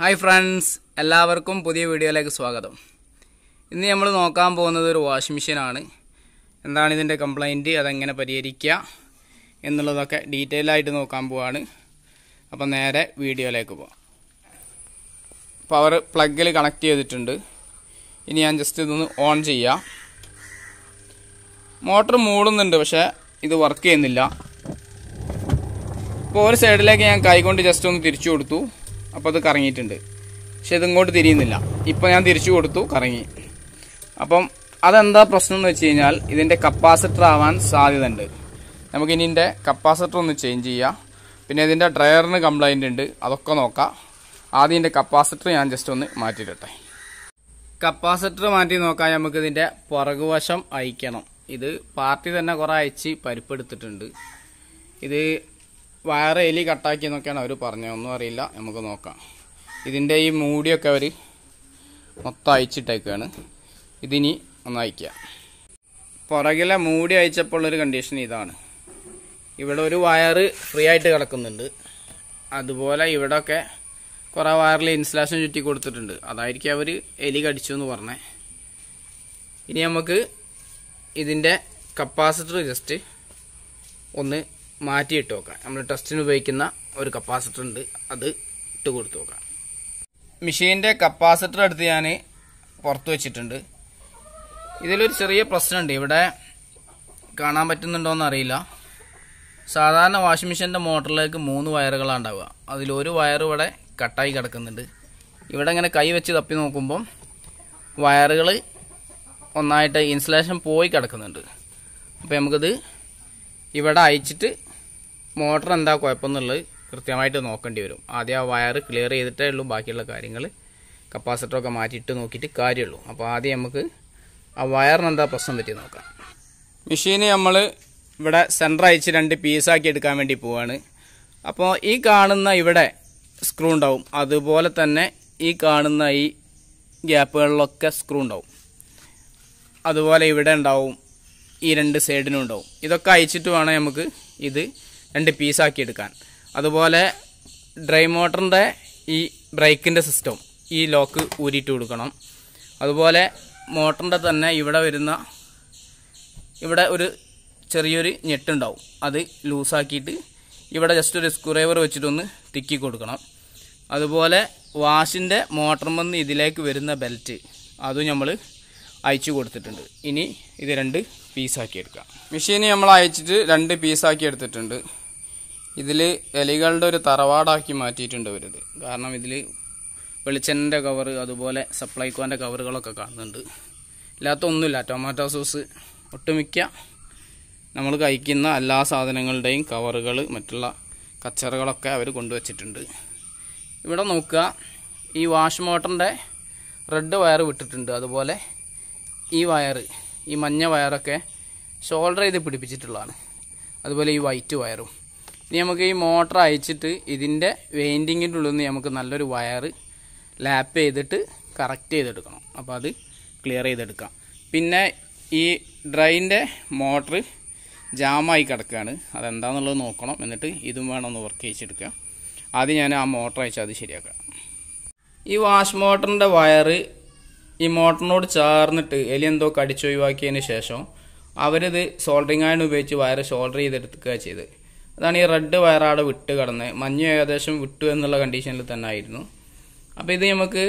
hi friends എല്ലാവർക്കും പുതിയ വീഡിയോയിലേക്ക് സ്വാഗതം ഇന്ന് നമ്മൾ നോക്കാൻ പോകുന്നത് ഒരു വാഷിംഗ് മെഷീനാണ് എന്താണ് ഇതിൻ്റെ കംപ്ലൈൻറ്റ് അതെങ്ങനെ പരിഹരിക്കുക എന്നുള്ളതൊക്കെ ഡീറ്റെയിൽ ആയിട്ട് നോക്കാൻ പോവാണ് അപ്പം നേരെ വീഡിയോയിലേക്ക് പോവാം പവർ പ്ലഗിൽ കണക്ട് ചെയ്തിട്ടുണ്ട് ഇനി ഞാൻ ജസ്റ്റ് ഇതൊന്ന് ഓൺ ചെയ്യാം മോട്ടർ മൂടുന്നുണ്ട് പക്ഷേ ഇത് വർക്ക് ചെയ്യുന്നില്ല ഇപ്പോൾ ഒരു സൈഡിലേക്ക് ഞാൻ കൈകൊണ്ട് ജസ്റ്റ് ഒന്ന് തിരിച്ചു കൊടുത്തു അപ്പോൾ അത് കറങ്ങിയിട്ടുണ്ട് പക്ഷെ ഇതിങ്ങോട്ട് തിരിയുന്നില്ല ഇപ്പോൾ ഞാൻ തിരിച്ചു കൊടുത്തു കറങ്ങി അപ്പം അതെന്താ പ്രശ്നം എന്ന് വെച്ച് കഴിഞ്ഞാൽ ഇതിൻ്റെ കപ്പാസിറ്റർ ആവാൻ സാധ്യതയുണ്ട് നമുക്ക് ഇനി ഇതിൻ്റെ കപ്പാസിറ്റർ ഒന്ന് ചേഞ്ച് ചെയ്യാം പിന്നെ ഇതിൻ്റെ ഡ്രയറിന് കംപ്ലൈൻ്റ് ഉണ്ട് അതൊക്കെ നോക്കാം ആദ്യം ഇതിൻ്റെ കപ്പാസിറ്റർ ഞാൻ ജസ്റ്റ് ഒന്ന് മാറ്റിയിട്ടെ കപ്പാസിറ്റർ മാറ്റി നോക്കാൻ നമുക്ക് ഇതിൻ്റെ പുറകുവശം അയക്കണം ഇത് പാർട്ടി തന്നെ കുറേ അയച്ച് പരിപ്പെടുത്തിട്ടുണ്ട് ഇത് വയറ് എലി കട്ടാക്കിയെന്നൊക്കെയാണ് അവർ പറഞ്ഞത് ഒന്നും അറിയില്ല നമുക്ക് നോക്കാം ഇതിൻ്റെ ഈ മൂടിയൊക്കെ അവർ മൊത്തം അയച്ചിട്ടേക്കാണ് ഇതിനി ഒന്ന് അയക്കുക പുറകിലെ മൂടി അയച്ചപ്പോൾ ഒരു കണ്ടീഷൻ ഇതാണ് ഇവിടെ ഒരു വയറ് ഫ്രീ ആയിട്ട് കിടക്കുന്നുണ്ട് അതുപോലെ ഇവിടെയൊക്കെ കുറേ വയറിൽ ഇൻസുലേഷൻ ചുറ്റി കൊടുത്തിട്ടുണ്ട് അതായിരിക്കും അവർ എലി കടിച്ചു എന്ന് പറഞ്ഞേ ഇനി നമുക്ക് ഇതിൻ്റെ കപ്പാസിറ്റർ ജസ്റ്റ് ഒന്ന് മാറ്റിയിട്ട് നോക്കാം നമ്മൾ ടെസ്റ്റിന് ഉപയോഗിക്കുന്ന ഒരു കപ്പാസിറ്റർ ഉണ്ട് അത് ഇട്ട് കൊടുത്ത് നോക്കാം മെഷീൻ്റെ കപ്പാസിറ്റർ എടുത്ത് ഞാൻ പുറത്ത് വെച്ചിട്ടുണ്ട് ഇതിലൊരു ചെറിയ പ്രശ്നമുണ്ട് ഇവിടെ കാണാൻ പറ്റുന്നുണ്ടോയെന്ന് അറിയില്ല സാധാരണ വാഷിംഗ് മെഷീൻ്റെ മോട്ടറിലേക്ക് മൂന്ന് വയറുകളാണ് ഉണ്ടാവുക അതിലൊരു വയർ ഇവിടെ കട്ടായി കിടക്കുന്നുണ്ട് ഇവിടെ ഇങ്ങനെ കൈ വെച്ച് തപ്പി നോക്കുമ്പം വയറുകൾ ഒന്നായിട്ട് ഇൻസുലേഷൻ പോയി കിടക്കുന്നുണ്ട് അപ്പോൾ നമുക്കിത് ഇവിടെ അയച്ചിട്ട് മോട്ടർ എന്താ കുഴപ്പമെന്നുള്ളത് കൃത്യമായിട്ട് നോക്കേണ്ടി വരും ആദ്യം ആ വയർ ക്ലിയർ ചെയ്തിട്ടേ ഉള്ളൂ ബാക്കിയുള്ള കാര്യങ്ങൾ കപ്പാസിറ്ററൊക്കെ മാറ്റിയിട്ട് നോക്കിയിട്ട് കാര്യമുള്ളൂ അപ്പോൾ ആദ്യം നമുക്ക് ആ വയറിന് എന്താ പ്രശ്നം പറ്റി നോക്കാം മെഷീൻ നമ്മൾ ഇവിടെ സെൻറ്റർ അയച്ച് രണ്ട് പീസാക്കി എടുക്കാൻ വേണ്ടി പോവാണ് അപ്പോൾ ഈ കാണുന്ന ഇവിടെ സ്ക്രൂ ഉണ്ടാവും അതുപോലെ തന്നെ ഈ കാണുന്ന ഈ ഗ്യാപ്പുകളിലൊക്കെ സ്ക്രൂ ഉണ്ടാവും അതുപോലെ ഇവിടെ ഉണ്ടാവും ഈ രണ്ട് സൈഡിനും ഉണ്ടാവും ഇതൊക്കെ അയച്ചിട്ട് വേണം നമുക്ക് ഇത് രണ്ട് പീസാക്കി എടുക്കാൻ അതുപോലെ ഡ്രൈ മോട്ടറിൻ്റെ ഈ ബ്രേക്കിൻ്റെ സിസ്റ്റം ഈ ലോക്ക് ഊരിയിട്ട് കൊടുക്കണം അതുപോലെ മോട്ടറിൻ്റെ തന്നെ ഇവിടെ വരുന്ന ഇവിടെ ഒരു ചെറിയൊരു ഞെട്ടുണ്ടാവും അത് ലൂസാക്കിയിട്ട് ഇവിടെ ജസ്റ്റ് ഒരു സ്ക്രൈവർ വെച്ചിട്ടൊന്ന് തിക്കി കൊടുക്കണം അതുപോലെ വാഷിൻ്റെ മോട്ടർമെന്ന് ഇതിലേക്ക് വരുന്ന ബെൽറ്റ് അതും നമ്മൾ അയച്ചു കൊടുത്തിട്ടുണ്ട് ഇനി ഇത് രണ്ട് പീസാക്കി എടുക്കാം മെഷീന് നമ്മൾ അയച്ചിട്ട് രണ്ട് പീസാക്കി എടുത്തിട്ടുണ്ട് ഇതിൽ എലികളുടെ ഒരു തറവാടാക്കി മാറ്റിയിട്ടുണ്ട് ഇവരിത് കാരണം ഇതിൽ വെളിച്ചെണ്ണൻ്റെ കവർ അതുപോലെ സപ്ലൈക്കോൻ്റെ കവറുകളൊക്കെ കാണുന്നുണ്ട് ഇല്ലാത്ത ഒന്നുമില്ല ടൊമാറ്റോ സോസ് ഒട്ടുമിക്ക നമ്മൾ കഴിക്കുന്ന എല്ലാ സാധനങ്ങളുടെയും കവറുകൾ മറ്റുള്ള കച്ചറുകളൊക്കെ അവർ കൊണ്ടുവച്ചിട്ടുണ്ട് ഇവിടെ നോക്കുക ഈ വാഷ് മോട്ടറിൻ്റെ റെഡ് വയർ വിട്ടിട്ടുണ്ട് അതുപോലെ ഈ വയർ ഈ മഞ്ഞ വയറൊക്കെ ഷോൾഡർ ചെയ്ത് പിടിപ്പിച്ചിട്ടുള്ളതാണ് അതുപോലെ ഈ വൈറ്റ് വയറും ഇനി നമുക്ക് ഈ മോട്ടർ അയച്ചിട്ട് ഇതിൻ്റെ വെയിൻറ്റിങ്ങിൻ്റെ ഉള്ളിൽ നിന്ന് നമുക്ക് നല്ലൊരു വയർ ലാപ്പ് ചെയ്തിട്ട് കറക്റ്റ് ചെയ്തെടുക്കണം അപ്പോൾ അത് ക്ലിയർ ചെയ്തെടുക്കാം പിന്നെ ഈ ഡ്രൈൻ്റെ മോട്ടർ ജാമായി കിടക്കുകയാണ് അതെന്താണെന്നുള്ളത് നോക്കണം എന്നിട്ട് ഇതും വേണം ഒന്ന് വർക്ക് ചെയ്യിച്ചെടുക്കുക ആദ്യം ഞാൻ ആ മോട്ടർ അയച്ചാൽ അത് ശരിയാക്കാം ഈ വാഷ് മോട്ടറിൻ്റെ വയറ് ഈ മോട്ടറിനോട് ചേർന്നിട്ട് എലി എന്തോ കടിച്ചൊഴിവാക്കിയതിന് ശേഷം അവരിത് സോൾഡറിങ് ആയൻ ഉപയോഗിച്ച് വയർ സോൾഡർ ചെയ്തെടുക്കുക ചെയ്ത് അതാണ് ഈ റെഡ് വയറാടെ വിട്ട് കടന്ന് മഞ്ഞ ഏകദേശം വിട്ടു എന്നുള്ള കണ്ടീഷനിൽ തന്നെ ആയിരുന്നു അപ്പോൾ ഇത് നമുക്ക്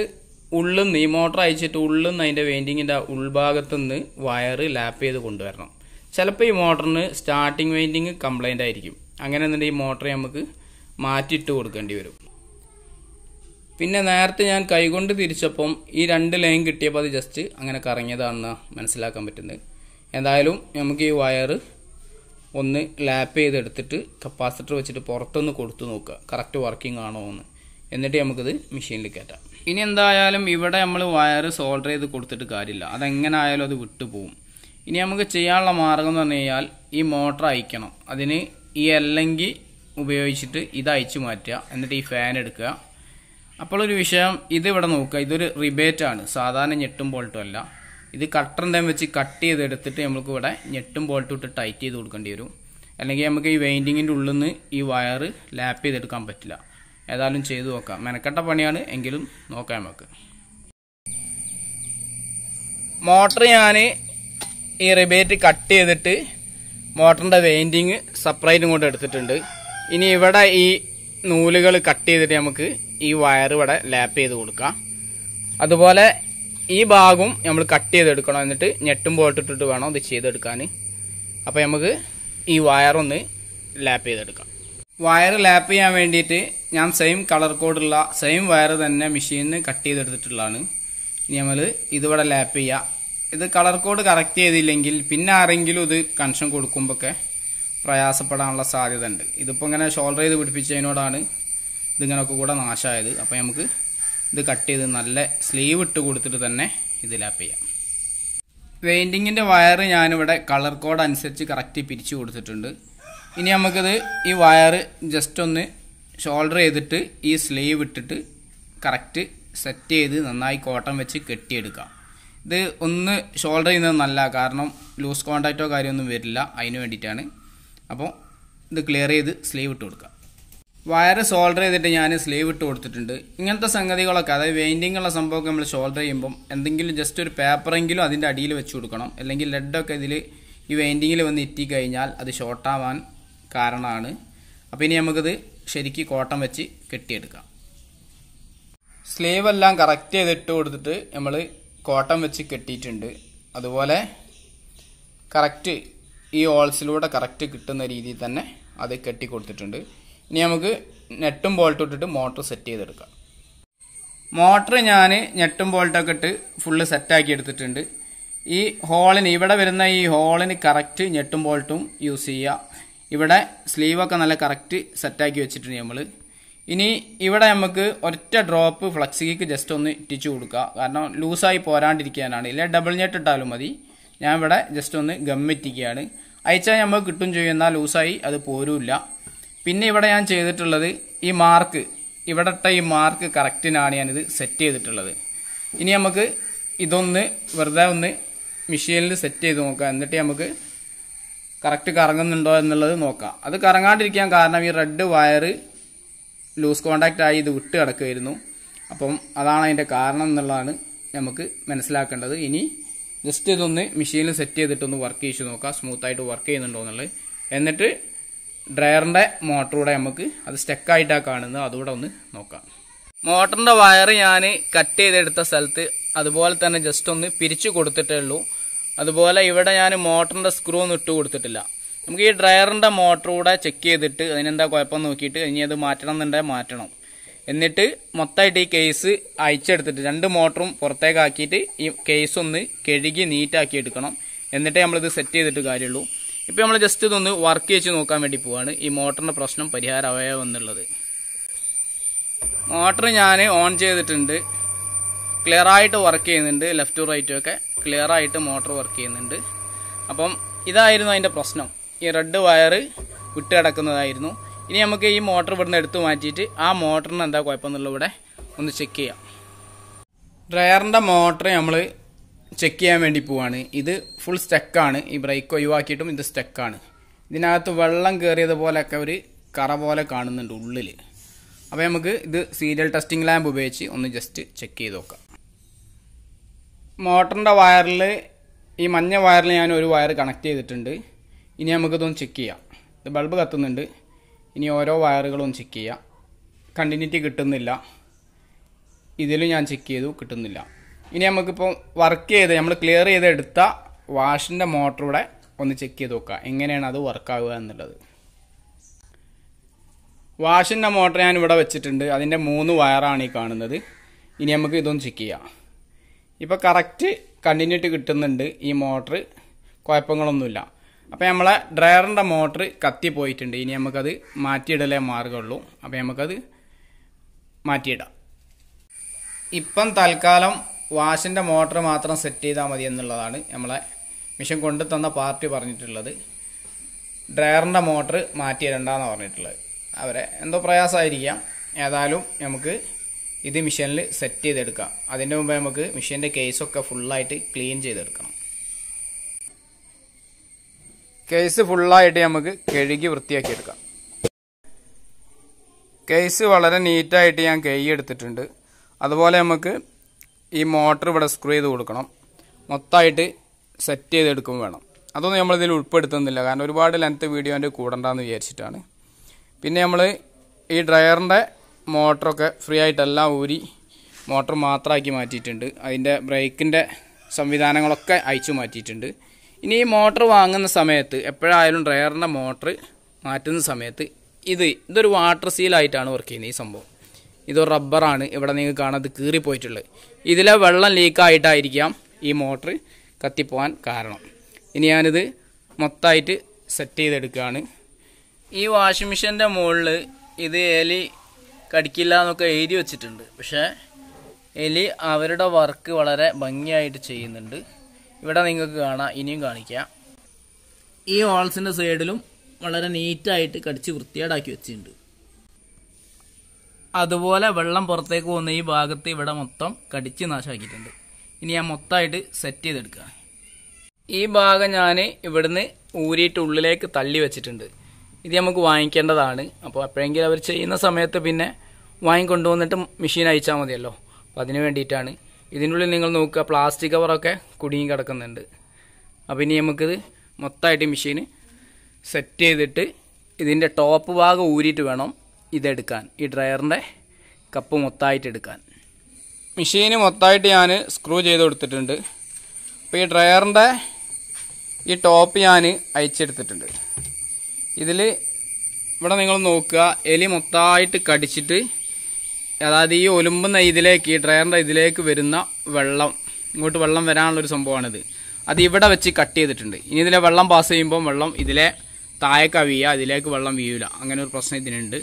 ഉള്ളിൽ ഈ മോട്ടർ അയച്ചിട്ട് ഉള്ളിൽ നിന്ന് അതിൻ്റെ വെയിൻറ്റിങ്ങിൻ്റെ ഉൾഭാഗത്തു നിന്ന് വയർ ലാപ്പ് ചെയ്ത് കൊണ്ടുവരണം ചിലപ്പോൾ ഈ മോട്ടറിന് സ്റ്റാർട്ടിങ് വെയിൻറ്റിങ് കംപ്ലൈൻ്റ് ആയിരിക്കും അങ്ങനെ എന്നുണ്ടെങ്കിൽ ഈ മോട്ടർ നമുക്ക് മാറ്റിയിട്ട് കൊടുക്കേണ്ടി വരും പിന്നെ നേരത്തെ ഞാൻ കൈകൊണ്ട് തിരിച്ചപ്പം ഈ രണ്ട് ലൈൻ കിട്ടിയപ്പോൾ അത് ജസ്റ്റ് അങ്ങനെ കറങ്ങിയതാണെന്ന് മനസ്സിലാക്കാൻ പറ്റുന്നത് എന്തായാലും നമുക്ക് ഈ വയർ ഒന്ന് ലാപ്പ് ചെയ്തെടുത്തിട്ട് കപ്പാസിറ്റർ വെച്ചിട്ട് പുറത്തൊന്ന് കൊടുത്തു നോക്കുക കറക്റ്റ് വർക്കിംഗ് ആണോ എന്ന് എന്നിട്ട് നമുക്കിത് മെഷീനിൽ കയറ്റാം ഇനി എന്തായാലും ഇവിടെ നമ്മൾ വയർ സോൾഡർ ചെയ്ത് കൊടുത്തിട്ട് കാര്യമില്ല അതെങ്ങനെ ആയാലും അത് വിട്ടുപോകും ഇനി നമുക്ക് ചെയ്യാനുള്ള മാർഗം എന്ന് പറഞ്ഞു കഴിഞ്ഞാൽ ഈ മോട്ടർ അയക്കണം അതിന് ഈ എല്ലെങ്കിൽ ഉപയോഗിച്ചിട്ട് ഇത് അയച്ചു മാറ്റുക എന്നിട്ട് ഈ ഫാൻ എടുക്കുക അപ്പോൾ ഒരു വിഷയം ഇതിവിടെ നോക്കുക ഇതൊരു റിബേറ്റ് ആണ് സാധാരണ ഞെട്ടും ബോൾട്ടും അല്ല ഇത് കട്ടർ എന്താ വെച്ച് കട്ട് ചെയ്തെടുത്തിട്ട് നമുക്ക് ഇവിടെ ഞെട്ടും ബോൾട്ടും ഇട്ട് ടൈറ്റ് ചെയ്ത് കൊടുക്കേണ്ടി വരും അല്ലെങ്കിൽ നമുക്ക് ഈ വെയിൻറ്റിങ്ങിൻ്റെ ഉള്ളിൽ നിന്ന് ഈ വയർ ലാപ്പ് ചെയ്തെടുക്കാൻ പറ്റില്ല ഏതായാലും ചെയ്തു നോക്കാം മെനക്കെട്ട പണിയാണ് എങ്കിലും നോക്കാം നമുക്ക് മോട്ടർ ഞാൻ ഈ റിബേറ്റ് കട്ട് ചെയ്തിട്ട് മോട്ടറിൻ്റെ വെയിൻറ്റിങ് സെപ്പറേറ്റും കൊണ്ട് എടുത്തിട്ടുണ്ട് ഇനി ഇവിടെ ഈ നൂലുകൾ കട്ട് ചെയ്തിട്ട് നമുക്ക് ഈ വയർ ഇവിടെ ലാപ്പ് ചെയ്ത് കൊടുക്കുക അതുപോലെ ഈ ഭാഗവും നമ്മൾ കട്ട് ചെയ്തെടുക്കണം എന്നിട്ട് ഞെട്ടും പോട്ടിട്ടിട്ട് വേണം ഇത് ചെയ്തെടുക്കാൻ അപ്പോൾ നമുക്ക് ഈ വയറൊന്ന് ലാപ്പ് ചെയ്തെടുക്കാം വയർ ലാപ്പ് ചെയ്യാൻ വേണ്ടിയിട്ട് ഞാൻ സെയിം കളർ കോഡുള്ള സെയിം വയർ തന്നെ മെഷീനിൽ കട്ട് ചെയ്തെടുത്തിട്ടുള്ളതാണ് ഇനി നമ്മൾ ഇതിവിടെ ലാപ്പ് ചെയ്യുക ഇത് കളർ കോഡ് കറക്റ്റ് ചെയ്തില്ലെങ്കിൽ പിന്നെ ആരെങ്കിലും ഇത് കണക്ഷൻ കൊടുക്കുമ്പോഴൊക്കെ പ്രയാസപ്പെടാനുള്ള സാധ്യത ഉണ്ട് ഇതിപ്പോൾ ഇങ്ങനെ ഷോൾഡർ ചെയ്ത് പിടിപ്പിച്ചതിനോടാണ് ഇതിങ്ങനൊക്കെ കൂടെ നാശമായത് അപ്പം നമുക്ക് ഇത് കട്ട് ചെയ്ത് നല്ല സ്ലീവ് ഇട്ട് കൊടുത്തിട്ട് തന്നെ ഇതിലാപ്പ് ചെയ്യാം പെയിൻറ്റിങ്ങിൻ്റെ വയർ ഞാനിവിടെ കളർ കോഡ് അനുസരിച്ച് കറക്റ്റ് പിരിച്ചു കൊടുത്തിട്ടുണ്ട് ഇനി നമുക്കിത് ഈ വയർ ജസ്റ്റ് ഒന്ന് ഷോൾഡർ ചെയ്തിട്ട് ഈ സ്ലീവ് ഇട്ടിട്ട് കറക്റ്റ് സെറ്റ് ചെയ്ത് നന്നായി കോട്ടം വെച്ച് കെട്ടിയെടുക്കാം ഇത് ഒന്ന് ഷോൾഡർ ചെയ്യുന്നത് നല്ല കാരണം ലൂസ് കോണ്ടാക്റ്റോ കാര്യമൊന്നും വരില്ല അതിന് വേണ്ടിയിട്ടാണ് അപ്പോൾ ഇത് ക്ലിയർ ചെയ്ത് സ്ലീവ് ഇട്ട് കൊടുക്കാം വയർ സോൾഡർ ചെയ്തിട്ട് ഞാൻ സ്ലീവ് ഇട്ട് കൊടുത്തിട്ടുണ്ട് ഇങ്ങനത്തെ സംഗതികളൊക്കെ അതായത് വെയിൻറ്റിങ്ങുള്ള സംഭവമൊക്കെ നമ്മൾ ഷോൾഡർ ചെയ്യുമ്പം എന്തെങ്കിലും ജസ്റ്റ് ഒരു പേപ്പറെങ്കിലും അതിൻ്റെ അടിയിൽ വെച്ച് കൊടുക്കണം അല്ലെങ്കിൽ ലെഡൊക്കെ ഇതിൽ ഈ വെയിൻറ്റിങ്ങിൽ വന്ന് ഇറ്റി കഴിഞ്ഞാൽ അത് ഷോർട്ടാവാൻ കാരണമാണ് അപ്പോൾ ഇനി നമുക്കത് ശരിക്ക് കോട്ടം വെച്ച് കെട്ടിയെടുക്കാം സ്ലീവ് എല്ലാം കറക്റ്റ് ചെയ്തിട്ട് കൊടുത്തിട്ട് നമ്മൾ കോട്ടം വെച്ച് കെട്ടിയിട്ടുണ്ട് അതുപോലെ കറക്റ്റ് ഈ ഓൾസിലൂടെ കറക്റ്റ് കിട്ടുന്ന രീതിയിൽ തന്നെ അത് കെട്ടി കൊടുത്തിട്ടുണ്ട് ഇനി നമുക്ക് നെട്ടും ബോൾട്ടും ഇട്ടിട്ട് മോട്ടർ സെറ്റ് ചെയ്തെടുക്കാം മോട്ടർ ഞാൻ ഞെട്ടും ബോൾട്ടൊക്കെ ഇട്ട് ഫുള്ള് സെറ്റാക്കി എടുത്തിട്ടുണ്ട് ഈ ഹോളിന് ഇവിടെ വരുന്ന ഈ ഹോളിന് കറക്റ്റ് ഞെട്ടും ബോൾട്ടും യൂസ് ചെയ്യുക ഇവിടെ സ്ലീവൊക്കെ നല്ല കറക്റ്റ് സെറ്റാക്കി വെച്ചിട്ടുണ്ട് നമ്മൾ ഇനി ഇവിടെ നമുക്ക് ഒറ്റ ഡ്രോപ്പ് ഫ്ലക്സിക്ക് ജസ്റ്റ് ഒന്ന് ഇറ്റിച്ചു കൊടുക്കുക കാരണം ലൂസായി പോരാണ്ടിരിക്കാനാണ് ഇല്ലേ ഡബിൾ ഞെട്ട് ഇട്ടാലും മതി ഞാൻ ഇവിടെ ജസ്റ്റ് ഒന്ന് ഗമ്മിറ്റിക്കുകയാണ് അയച്ചാൽ നമുക്ക് കിട്ടും ചെയ്യുന്ന ലൂസായി അത് പോരൂല്ല പിന്നെ ഇവിടെ ഞാൻ ചെയ്തിട്ടുള്ളത് ഈ മാർക്ക് ഇവിടത്തെ ഈ മാർക്ക് കറക്റ്റിനാണ് ഞാനിത് സെറ്റ് ചെയ്തിട്ടുള്ളത് ഇനി നമുക്ക് ഇതൊന്ന് വെറുതെ ഒന്ന് മെഷീനിൽ സെറ്റ് ചെയ്ത് നോക്കാം എന്നിട്ട് നമുക്ക് കറക്റ്റ് കറങ്ങുന്നുണ്ടോ എന്നുള്ളത് നോക്കാം അത് കറങ്ങാണ്ടിരിക്കാൻ കാരണം ഈ റെഡ് വയർ ലൂസ് കോണ്ടാക്റ്റ് ആയി ഇത് വിട്ട് കിടക്കുമായിരുന്നു അപ്പം അതാണ് അതിൻ്റെ കാരണം എന്നുള്ളതാണ് നമുക്ക് മനസ്സിലാക്കേണ്ടത് ഇനി ജസ്റ്റ് ഇതൊന്ന് മെഷീനിൽ സെറ്റ് ചെയ്തിട്ടൊന്ന് വർക്ക് ചെയ്ത് നോക്കാം സ്മൂത്തായിട്ട് വർക്ക് ചെയ്യുന്നുണ്ടോ എന്നുള്ളത് എന്നിട്ട് ഡ്രയറിൻ്റെ മോട്ടറൂടെ നമുക്ക് അത് സ്റ്റെക്കായിട്ടാണ് കാണുന്നത് അതുകൂടെ ഒന്ന് നോക്കാം മോട്ടറിൻ്റെ വയർ ഞാൻ കട്ട് ചെയ്തെടുത്ത സ്ഥലത്ത് അതുപോലെ തന്നെ ജസ്റ്റ് ഒന്ന് പിരിച്ചു കൊടുത്തിട്ടേ ഉള്ളൂ അതുപോലെ ഇവിടെ ഞാൻ മോട്ടറിൻ്റെ സ്ക്രൂ ഒന്നും ഇട്ട് കൊടുത്തിട്ടില്ല നമുക്ക് ഈ ഡ്രയറിൻ്റെ മോട്ടറൂടെ ചെക്ക് ചെയ്തിട്ട് അതിനെന്താ കുഴപ്പം നോക്കിയിട്ട് ഇനി അത് മാറ്റണം എന്നുണ്ടെങ്കിൽ മാറ്റണം എന്നിട്ട് മൊത്തമായിട്ട് ഈ കേസ് അയച്ചെടുത്തിട്ട് രണ്ട് മോട്ടറും പുറത്തേക്കാക്കിയിട്ട് ഈ കേസ് ഒന്ന് കഴുകി നീറ്റാക്കി എടുക്കണം എന്നിട്ടേ നമ്മളിത് സെറ്റ് ചെയ്തിട്ട് കാര്യമുള്ളൂ ഇപ്പോൾ നമ്മൾ ജസ്റ്റ് ഇതൊന്ന് വർക്ക് ചെയ്ത് നോക്കാൻ വേണ്ടി പോവാണ് ഈ മോട്ടറിൻ്റെ പ്രശ്നം പരിഹാരമായോ എന്നുള്ളത് മോട്ടർ ഞാൻ ഓൺ ചെയ്തിട്ടുണ്ട് ക്ലിയർ ആയിട്ട് വർക്ക് ചെയ്യുന്നുണ്ട് ലെഫ്റ്റും റൈറ്റും ഒക്കെ ക്ലിയർ ആയിട്ട് മോട്ടർ വർക്ക് ചെയ്യുന്നുണ്ട് അപ്പം ഇതായിരുന്നു അതിൻ്റെ പ്രശ്നം ഈ റെഡ് വയർ വിട്ട് കിടക്കുന്നതായിരുന്നു ഇനി നമുക്ക് ഈ മോട്ടർ ഇവിടുന്ന് എടുത്ത് മാറ്റിയിട്ട് ആ മോട്ടറിന് എന്താ കുഴപ്പമെന്നുള്ള ഇവിടെ ഒന്ന് ചെക്ക് ചെയ്യാം ഡ്രയറിൻ്റെ മോട്ടർ നമ്മൾ ചെക്ക് ചെയ്യാൻ വേണ്ടി പോവാണ് ഇത് ഫുൾ സ്റ്റക്കാണ് ഈ ബ്രേക്ക് ഒഴിവാക്കിയിട്ടും ഇത് സ്റ്റക്കാണ് ഇതിനകത്ത് വെള്ളം കയറിയതുപോലെയൊക്കെ ഒരു കറ പോലെ കാണുന്നുണ്ട് ഉള്ളിൽ അപ്പോൾ നമുക്ക് ഇത് സീരിയൽ ടെസ്റ്റിംഗ് ലാമ്പ് ഉപയോഗിച്ച് ഒന്ന് ജസ്റ്റ് ചെക്ക് ചെയ്ത് നോക്കാം മോട്ടറിൻ്റെ വയറിൽ ഈ മഞ്ഞ വയറിൽ ഞാൻ ഒരു വയർ കണക്ട് ചെയ്തിട്ടുണ്ട് ഇനി നമുക്കിതൊന്ന് ചെക്ക് ചെയ്യാം ഇത് ബൾബ് കത്തുന്നുണ്ട് ഇനി ഓരോ വയറുകളും ചെക്ക് ചെയ്യാം കണ്ടിന്യൂറ്റി കിട്ടുന്നില്ല ഇതിലും ഞാൻ ചെക്ക് ചെയ്തു കിട്ടുന്നില്ല ഇനി നമുക്കിപ്പോൾ വർക്ക് ചെയ്ത് നമ്മൾ ക്ലിയർ ചെയ്ത് എടുത്ത വാഷിൻ്റെ മോട്ടറൂടെ ഒന്ന് ചെക്ക് ചെയ്ത് നോക്കുക എങ്ങനെയാണ് അത് വർക്കാവുക എന്നുള്ളത് വാഷിൻ്റെ മോട്ടർ ഞാൻ ഇവിടെ വെച്ചിട്ടുണ്ട് അതിൻ്റെ മൂന്ന് വയറാണ് ഈ കാണുന്നത് ഇനി നമുക്ക് ഇതൊന്ന് ചെക്ക് ചെയ്യാം ഇപ്പോൾ കറക്റ്റ് കണ്ടിന്യൂറ്റി കിട്ടുന്നുണ്ട് ഈ മോട്ടർ കുഴപ്പങ്ങളൊന്നുമില്ല അപ്പോൾ നമ്മളെ ഡ്രയറിൻ്റെ മോട്ടറ് കത്തി പോയിട്ടുണ്ട് ഇനി നമുക്കത് മാറ്റിയിടലേ മാർഗമുള്ളൂ അപ്പോൾ നമുക്കത് മാറ്റിയിടാം ഇപ്പം തൽക്കാലം വാഷിൻ്റെ മോട്ടർ മാത്രം സെറ്റ് ചെയ്താൽ മതി എന്നുള്ളതാണ് നമ്മളെ മിഷൻ കൊണ്ടു തന്ന പാർട്ടി പറഞ്ഞിട്ടുള്ളത് ഡ്രയറിൻ്റെ മോട്ടറ് മാറ്റി തരണ്ടെന്ന് പറഞ്ഞിട്ടുള്ളത് അവരെ എന്തോ പ്രയാസമായിരിക്കാം ഏതായാലും നമുക്ക് ഇത് മിഷനിൽ സെറ്റ് ചെയ്തെടുക്കാം അതിൻ്റെ മുമ്പ് നമുക്ക് മിഷീൻ്റെ കേസൊക്കെ ഫുള്ളായിട്ട് ക്ലീൻ ചെയ്തെടുക്കണം കേസ് ഫുള്ളായിട്ട് നമുക്ക് കഴുകി വൃത്തിയാക്കി എടുക്കാം കേസ് വളരെ നീറ്റായിട്ട് ഞാൻ കൈ എടുത്തിട്ടുണ്ട് അതുപോലെ നമുക്ക് ഈ മോട്ടർ ഇവിടെ സ്ക്രൂ ചെയ്ത് കൊടുക്കണം മൊത്തമായിട്ട് സെറ്റ് ചെയ്തെടുക്കും വേണം അതൊന്നും നമ്മളിതിൽ ഉൾപ്പെടുത്തുന്നില്ല കാരണം ഒരുപാട് ലെങ്ത്ത് എൻ്റെ കൂടണ്ടെന്ന് വിചാരിച്ചിട്ടാണ് പിന്നെ നമ്മൾ ഈ ഡ്രയറിൻ്റെ മോട്ടറൊക്കെ ഫ്രീ ആയിട്ടെല്ലാം ഊരി മോട്ടർ മാത്രമാക്കി മാറ്റിയിട്ടുണ്ട് അതിൻ്റെ ബ്രേക്കിൻ്റെ സംവിധാനങ്ങളൊക്കെ അയച്ചു മാറ്റിയിട്ടുണ്ട് ഇനി ഈ മോട്ടർ വാങ്ങുന്ന സമയത്ത് എപ്പോഴായാലും ഡ്രയറിൻ്റെ മോട്ടർ മാറ്റുന്ന സമയത്ത് ഇത് ഇതൊരു വാട്ടർ സീലായിട്ടാണ് വർക്ക് ചെയ്യുന്നത് ഈ സംഭവം ഇതൊരു റബ്ബറാണ് ഇവിടെ നിങ്ങൾക്ക് കാണാൻ ഇത് കീറിപ്പോയിട്ടുള്ളത് ഇതിലെ വെള്ളം ലീക്കായിട്ടായിരിക്കാം ഈ മോട്ടറ് കത്തിപ്പോവാൻ കാരണം ഇനി ഞാനിത് മൊത്തമായിട്ട് സെറ്റ് ചെയ്തെടുക്കുകയാണ് ഈ വാഷിംഗ് മെഷീൻ്റെ മുകളിൽ ഇത് എലി കടിക്കില്ല എന്നൊക്കെ എഴുതി വെച്ചിട്ടുണ്ട് പക്ഷേ എലി അവരുടെ വർക്ക് വളരെ ഭംഗിയായിട്ട് ചെയ്യുന്നുണ്ട് ഇവിടെ നിങ്ങൾക്ക് കാണാം ഇനിയും കാണിക്കാം ഈ ഹോൾസിൻ്റെ സൈഡിലും വളരെ നീറ്റായിട്ട് കടിച്ച് വൃത്തിയേടാക്കി വെച്ചിട്ടുണ്ട് അതുപോലെ വെള്ളം പുറത്തേക്ക് പോകുന്ന ഈ ഭാഗത്ത് ഇവിടെ മൊത്തം കടിച്ച് നാശമാക്കിയിട്ടുണ്ട് ഇനി ഞാൻ മൊത്തമായിട്ട് സെറ്റ് ചെയ്തെടുക്കുക ഈ ഭാഗം ഞാൻ ഇവിടുന്ന് ഊരിയിട്ട് ഉള്ളിലേക്ക് തള്ളി വെച്ചിട്ടുണ്ട് ഇത് നമുക്ക് വാങ്ങിക്കേണ്ടതാണ് അപ്പോൾ എപ്പോഴെങ്കിലും അവർ ചെയ്യുന്ന സമയത്ത് പിന്നെ വാങ്ങിക്കൊണ്ടുവന്നിട്ട് മെഷീൻ അയച്ചാൽ മതിയല്ലോ അപ്പോൾ അതിന് വേണ്ടിയിട്ടാണ് ഇതിനുള്ളിൽ നിങ്ങൾ നോക്കുക പ്ലാസ്റ്റിക് കവറൊക്കെ കുടുങ്ങി കിടക്കുന്നുണ്ട് അപ്പോൾ ഇനി നമുക്കിത് മൊത്തമായിട്ട് മെഷീൻ സെറ്റ് ചെയ്തിട്ട് ഇതിൻ്റെ ടോപ്പ് ഭാഗം ഊരിയിട്ട് വേണം ഇതെടുക്കാൻ ഈ ഡ്രയറിൻ്റെ കപ്പ് മൊത്തമായിട്ട് എടുക്കാൻ മെഷീന് മൊത്തമായിട്ട് ഞാൻ സ്ക്രൂ ചെയ്ത് കൊടുത്തിട്ടുണ്ട് അപ്പോൾ ഈ ഡ്രയറിൻ്റെ ഈ ടോപ്പ് ഞാൻ അയച്ചെടുത്തിട്ടുണ്ട് ഇതിൽ ഇവിടെ നിങ്ങൾ നോക്കുക എലി മൊത്തമായിട്ട് കടിച്ചിട്ട് അതായത് ഈ ഒലുമ്പുന്ന ഇതിലേക്ക് ഈ ഡ്രയറിൻ്റെ ഇതിലേക്ക് വരുന്ന വെള്ളം ഇങ്ങോട്ട് വെള്ളം വരാനുള്ളൊരു സംഭവമാണിത് അത് ഇവിടെ വെച്ച് കട്ട് ചെയ്തിട്ടുണ്ട് ഇനി ഇതിലെ വെള്ളം പാസ് ചെയ്യുമ്പോൾ വെള്ളം ഇതിലെ താഴെ കവിയുക ഇതിലേക്ക് വെള്ളം വീഴില്ല അങ്ങനെ ഒരു പ്രശ്നം ഇതിനുണ്ട്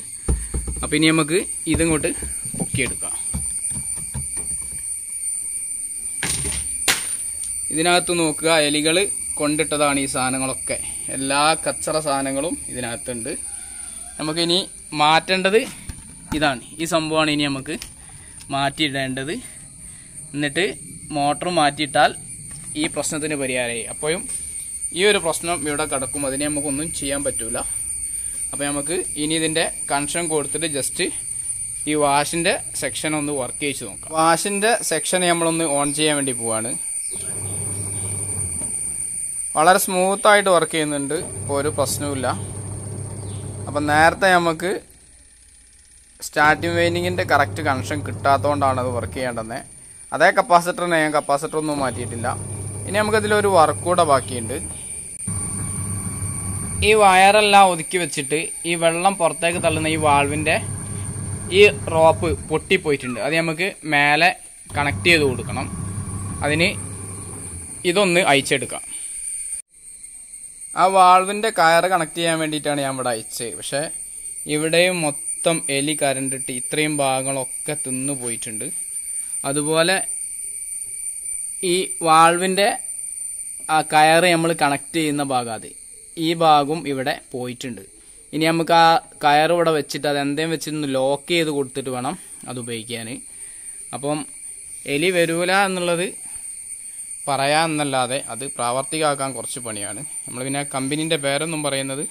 അപ്പം ഇനി നമുക്ക് ഇതിങ്ങോട്ട് പൊക്കിയെടുക്കാം ഇതിനകത്ത് നോക്കുക എലികൾ കൊണ്ടിട്ടതാണ് ഈ സാധനങ്ങളൊക്കെ എല്ലാ കച്ചറ സാധനങ്ങളും ഇതിനകത്തുണ്ട് നമുക്കിനി മാറ്റേണ്ടത് ഇതാണ് ഈ സംഭവമാണ് ഇനി നമുക്ക് മാറ്റിയിടേണ്ടത് എന്നിട്ട് മോട്ടറും മാറ്റിയിട്ടാൽ ഈ പ്രശ്നത്തിന് പരിഹാരമായി അപ്പോഴും ഈ ഒരു പ്രശ്നം ഇവിടെ കിടക്കും അതിനെ നമുക്കൊന്നും ചെയ്യാൻ പറ്റൂല അപ്പോൾ നമുക്ക് ഇനി ഇതിൻ്റെ കണക്ഷൻ കൊടുത്തിട്ട് ജസ്റ്റ് ഈ വാഷിൻ്റെ സെക്ഷൻ ഒന്ന് വർക്ക് ചെയ്ത് നോക്കാം വാഷിൻ്റെ സെക്ഷൻ നമ്മളൊന്ന് ഓൺ ചെയ്യാൻ വേണ്ടി പോവാണ് വളരെ സ്മൂത്തായിട്ട് വർക്ക് ചെയ്യുന്നുണ്ട് ഒരു പ്രശ്നവുമില്ല അപ്പം നേരത്തെ നമുക്ക് സ്റ്റാർട്ടിങ് വെയിനിങ്ങിൻ്റെ കറക്റ്റ് കണക്ഷൻ കിട്ടാത്തതുകൊണ്ടാണ് അത് വർക്ക് ചെയ്യേണ്ടത് അതേ കപ്പാസിറ്ററിനെ ഞാൻ കപ്പാസിറ്റർ ഒന്നും മാറ്റിയിട്ടില്ല ഇനി നമുക്കതിലൊരു വർക്ക് കൂടെ ബാക്കിയുണ്ട് ഈ വയറെല്ലാം ഒതുക്കി വെച്ചിട്ട് ഈ വെള്ളം പുറത്തേക്ക് തള്ളുന്ന ഈ വാൾവിൻ്റെ ഈ റോപ്പ് പൊട്ടിപ്പോയിട്ടുണ്ട് അത് നമുക്ക് മേലെ കണക്ട് ചെയ്ത് കൊടുക്കണം അതിന് ഇതൊന്ന് അയച്ചെടുക്കാം ആ വാൾവിൻ്റെ കയറ് കണക്ട് ചെയ്യാൻ വേണ്ടിയിട്ടാണ് ഞാൻ ഇവിടെ അയച്ചത് പക്ഷേ ഇവിടെയും മൊത്തം എലി കരണ്ടിട്ട് ഇത്രയും ഭാഗങ്ങളൊക്കെ തിന്നു പോയിട്ടുണ്ട് അതുപോലെ ഈ വാൾവിൻ്റെ ആ കയറ് നമ്മൾ കണക്ട് ചെയ്യുന്ന ഭാഗം അത് ഈ ഭാഗവും ഇവിടെ പോയിട്ടുണ്ട് ഇനി നമുക്ക് ആ കയർ ഇവിടെ വെച്ചിട്ട് അത് എന്തേലും വെച്ചിട്ട് ലോക്ക് ചെയ്ത് കൊടുത്തിട്ട് വേണം അത് ഉപയോഗിക്കാൻ അപ്പം എലി വരൂല എന്നുള്ളത് പറയാമെന്നല്ലാതെ അത് പ്രാവർത്തികമാക്കാൻ കുറച്ച് പണിയാണ് നമ്മൾ പിന്നെ കമ്പനീൻ്റെ പേരൊന്നും പറയുന്നത്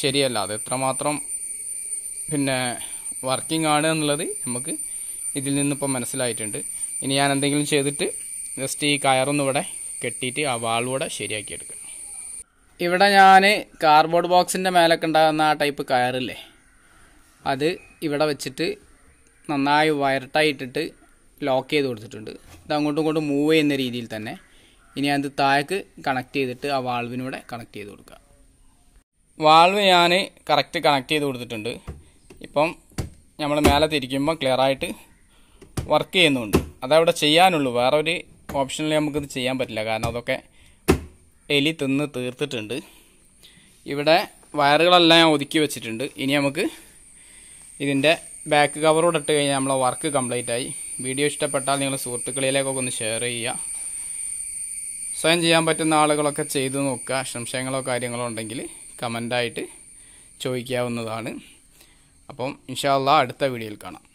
ശരിയല്ല അത് എത്രമാത്രം പിന്നെ വർക്കിംഗ് ആണ് എന്നുള്ളത് നമുക്ക് ഇതിൽ നിന്നിപ്പോൾ മനസ്സിലായിട്ടുണ്ട് ഇനി ഞാൻ എന്തെങ്കിലും ചെയ്തിട്ട് ജസ്റ്റ് ഈ കയറൊന്നും ഇവിടെ കെട്ടിയിട്ട് ആ വാളൂടെ ശരിയാക്കി എടുക്കുക ഇവിടെ ഞാൻ കാർഡ്ബോർഡ് ബോക്സിൻ്റെ മേലൊക്കെ ഉണ്ടാകുന്ന ആ ടൈപ്പ് കയറില്ലേ അത് ഇവിടെ വെച്ചിട്ട് നന്നായി വയർട്ടായിട്ടിട്ട് ലോക്ക് ചെയ്ത് കൊടുത്തിട്ടുണ്ട് ഇത് അങ്ങോട്ടും ഇങ്ങോട്ടും മൂവ് ചെയ്യുന്ന രീതിയിൽ തന്നെ ഇനി അത് താഴേക്ക് കണക്ട് ചെയ്തിട്ട് ആ വാൾവിനൂടെ കണക്ട് ചെയ്ത് കൊടുക്കുക വാൾവ് ഞാൻ കറക്റ്റ് കണക്ട് ചെയ്ത് കൊടുത്തിട്ടുണ്ട് ഇപ്പം നമ്മൾ മേലെ തിരിക്കുമ്പോൾ ക്ലിയറായിട്ട് വർക്ക് ചെയ്യുന്നുണ്ട് അതവിടെ ചെയ്യാനുള്ളൂ വേറൊരു ഓപ്ഷനിൽ നമുക്കിത് ചെയ്യാൻ പറ്റില്ല കാരണം അതൊക്കെ എലി തിന്ന് തീർത്തിട്ടുണ്ട് ഇവിടെ വയറുകളെല്ലാം ഞാൻ ഒതുക്കി വെച്ചിട്ടുണ്ട് ഇനി നമുക്ക് ഇതിൻ്റെ ബാക്ക് കവറോട് ഇട്ട് കഴിഞ്ഞാൽ നമ്മളെ വർക്ക് കംപ്ലീറ്റ് ആയി വീഡിയോ ഇഷ്ടപ്പെട്ടാൽ നിങ്ങൾ സുഹൃത്തുക്കളിലേക്കൊക്കെ ഒന്ന് ഷെയർ ചെയ്യുക സ്വയം ചെയ്യാൻ പറ്റുന്ന ആളുകളൊക്കെ ചെയ്തു നോക്കുക സംശയങ്ങളോ കാര്യങ്ങളോ ഉണ്ടെങ്കിൽ കമൻ്റായിട്ട് ചോദിക്കാവുന്നതാണ് അപ്പം ഇൻഷാല്ല അടുത്ത വീഡിയോയിൽ കാണാം